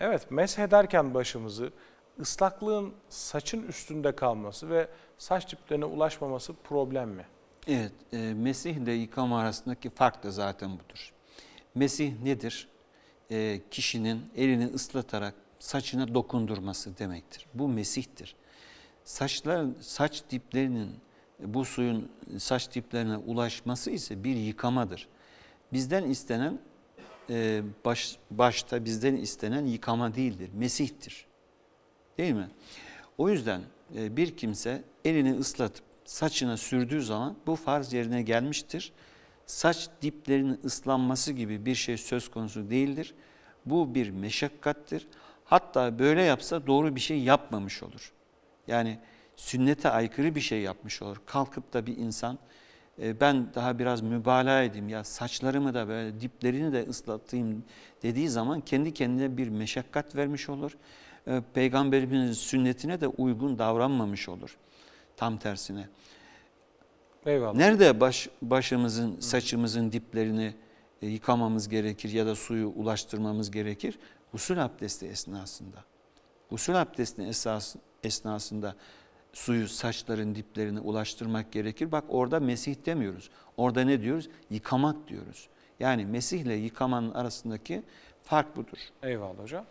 Evet mezhederken başımızı ıslaklığın saçın üstünde kalması ve saç diplerine ulaşmaması problem mi? Evet, e, Mesih ile yıkama arasındaki fark da zaten budur. Mesih nedir? E, kişinin elini ıslatarak saçına dokundurması demektir. Bu Mesih'tir. Saçlar, saç diplerinin bu suyun saç diplerine ulaşması ise bir yıkamadır. Bizden istenen e, baş, başta bizden istenen yıkama değildir, Mesih'tir. Değil mi? O yüzden e, bir kimse elini ıslatıp saçına sürdüğü zaman bu farz yerine gelmiştir. Saç diplerinin ıslanması gibi bir şey söz konusu değildir. Bu bir meşakkattir. Hatta böyle yapsa doğru bir şey yapmamış olur. Yani sünnete aykırı bir şey yapmış olur. Kalkıp da bir insan e, ben daha biraz mübalağa edeyim ya saçlarımı da böyle diplerini de ıslatayım dediği zaman kendi kendine bir meşakkat vermiş olur. E, Peygamberimizin sünnetine de uygun davranmamış olur. Tam tersine. Eyvallah. Nerede baş, başımızın, saçımızın diplerini e, yıkamamız gerekir ya da suyu ulaştırmamız gerekir? Gusül abdesti esnasında. Gusül abdesti esas, esnasında suyu saçların diplerine ulaştırmak gerekir. Bak orada Mesih demiyoruz. Orada ne diyoruz? Yıkamak diyoruz. Yani Mesih ile yıkamanın arasındaki fark budur. Eyvallah hocam.